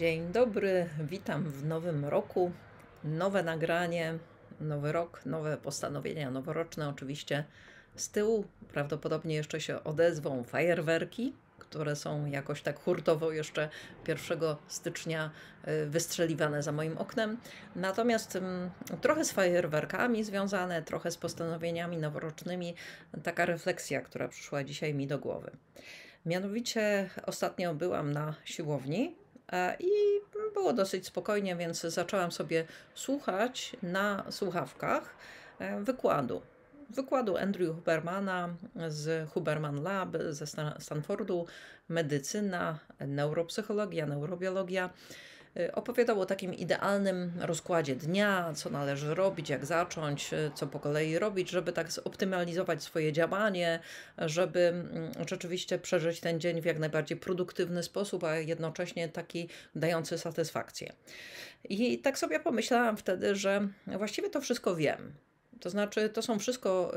Dzień dobry, witam w nowym roku. Nowe nagranie, nowy rok, nowe postanowienia noworoczne oczywiście. Z tyłu prawdopodobnie jeszcze się odezwą fajerwerki, które są jakoś tak hurtowo jeszcze 1 stycznia y, wystrzeliwane za moim oknem. Natomiast trochę z fajerwerkami związane, trochę z postanowieniami noworocznymi, taka refleksja, która przyszła dzisiaj mi do głowy. Mianowicie ostatnio byłam na siłowni E, I było dosyć spokojnie, więc zaczęłam sobie słuchać na słuchawkach e, wykładu. Wykładu Andrew Hubermana z Huberman Lab ze Stanfordu, medycyna, neuropsychologia, neurobiologia. Y, opowiadał o takim idealnym rozkładzie dnia, co należy robić, jak zacząć, y, co po kolei robić, żeby tak zoptymalizować swoje działanie, żeby mm, rzeczywiście przeżyć ten dzień w jak najbardziej produktywny sposób, a jednocześnie taki dający satysfakcję. I tak sobie pomyślałam wtedy, że właściwie to wszystko wiem. To znaczy, to są wszystko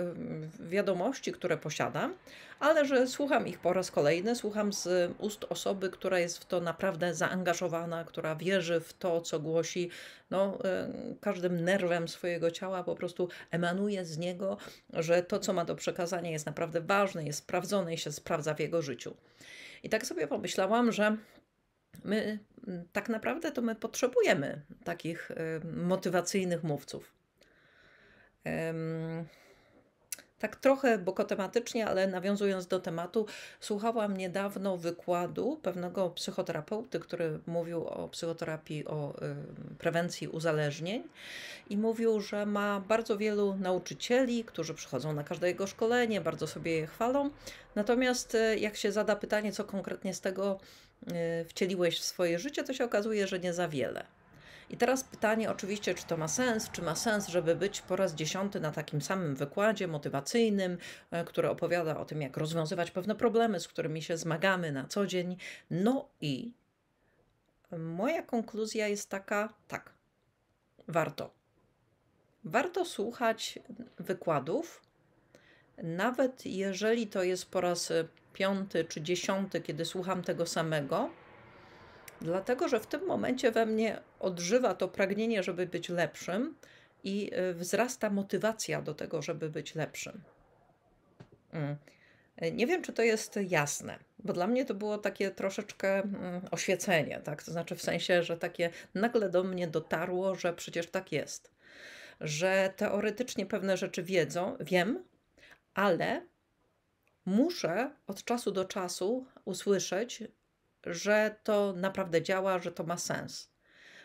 y, wiadomości, które posiadam, ale że słucham ich po raz kolejny, słucham z ust osoby, która jest w to naprawdę zaangażowana, która wierzy w to, co głosi, no, y, każdym nerwem swojego ciała po prostu emanuje z niego, że to, co ma do przekazania, jest naprawdę ważne, jest sprawdzone i się sprawdza w jego życiu. I tak sobie pomyślałam, że my mm, tak naprawdę to my potrzebujemy takich y, motywacyjnych mówców tak trochę bokotematycznie, ale nawiązując do tematu, słuchałam niedawno wykładu pewnego psychoterapeuty, który mówił o psychoterapii, o prewencji uzależnień i mówił, że ma bardzo wielu nauczycieli, którzy przychodzą na każde jego szkolenie, bardzo sobie je chwalą. Natomiast e, jak się zada pytanie, co konkretnie z tego e, wcieliłeś w swoje życie, to się okazuje, że nie za wiele. I teraz pytanie oczywiście, czy to ma sens, czy ma sens, żeby być po raz dziesiąty na takim samym wykładzie motywacyjnym, e, który opowiada o tym, jak rozwiązywać pewne problemy, z którymi się zmagamy na co dzień. No i moja konkluzja jest taka, tak, warto. Warto słuchać wykładów, nawet jeżeli to jest po raz piąty czy dziesiąty, kiedy słucham tego samego, dlatego że w tym momencie we mnie odżywa to pragnienie, żeby być lepszym i y, wzrasta motywacja do tego, żeby być lepszym. Mm. Y, nie wiem, czy to jest jasne, bo dla mnie to było takie troszeczkę mm, oświecenie, tak? To znaczy w sensie, że takie nagle do mnie dotarło, że przecież tak jest, że teoretycznie pewne rzeczy wiedzą, wiem, ale muszę od czasu do czasu usłyszeć że to naprawdę działa, że to ma sens.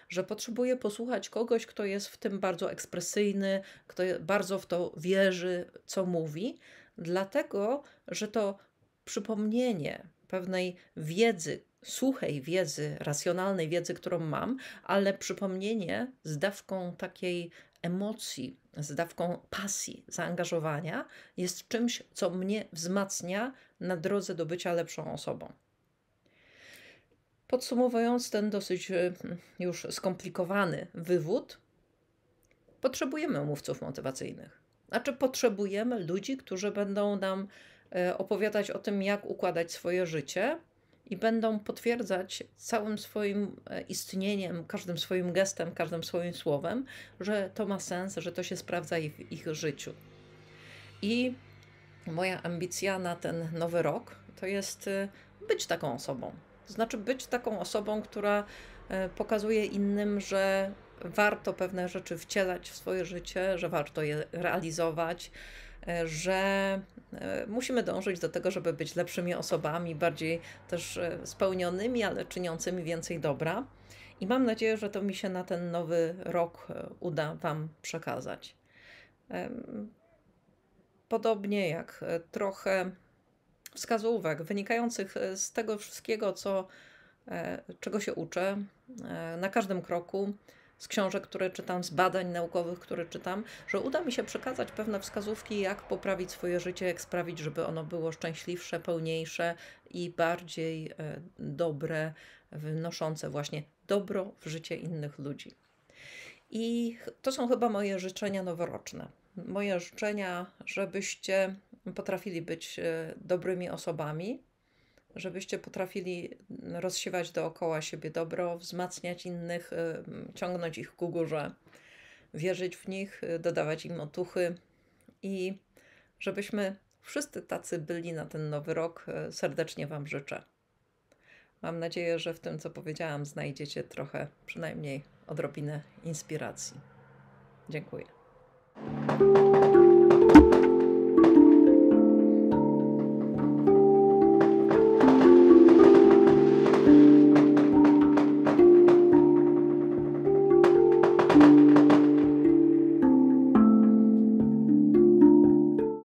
Że potrzebuję posłuchać kogoś, kto jest w tym bardzo ekspresyjny, kto bardzo w to wierzy, co mówi, dlatego że to przypomnienie pewnej wiedzy, suchej wiedzy, racjonalnej wiedzy, którą mam, ale przypomnienie z dawką takiej emocji, z dawką pasji, zaangażowania jest czymś, co mnie wzmacnia na drodze do bycia lepszą osobą. Podsumowując ten dosyć e, już skomplikowany wywód, potrzebujemy mówców motywacyjnych. Znaczy, potrzebujemy ludzi, którzy będą nam e, opowiadać o tym, jak układać swoje życie i będą potwierdzać całym swoim e, istnieniem, każdym swoim gestem, każdym swoim słowem, że to ma sens, że to się sprawdza w ich życiu. I moja ambicja na ten nowy rok to jest być taką osobą. To znaczy być taką osobą, która e, pokazuje innym, że warto pewne rzeczy wcielać w swoje życie, że warto je realizować, e, że e, musimy dążyć do tego, żeby być lepszymi osobami, bardziej też spełnionymi, ale czyniącymi więcej dobra. I mam nadzieję, że to mi się na ten nowy rok uda Wam przekazać. Podobnie jak trochę wskazówek wynikających e, z tego wszystkiego, co, e, czego się uczę e, na każdym kroku, z książek, które czytam, z badań naukowych, które czytam, że uda mi się przekazać pewne wskazówki, jak poprawić swoje życie, jak sprawić, żeby ono było szczęśliwsze, pełniejsze i bardziej dobre, wynoszące właśnie dobro w życie innych ludzi. I to są chyba moje życzenia noworoczne. Moje życzenia, żebyście potrafili być e, dobrymi osobami, żebyście potrafili rozsiewać dookoła siebie dobro, wzmacniać innych, e, ciągnąć ich ku górze, wierzyć w nich, e, dodawać im otuchy i żebyśmy wszyscy tacy byli na ten nowy rok. Serdecznie Wam życzę. Mam nadzieję, że w tym, co powiedziałam, znajdziecie trochę, przynajmniej odrobinę inspiracji. Dziękuję.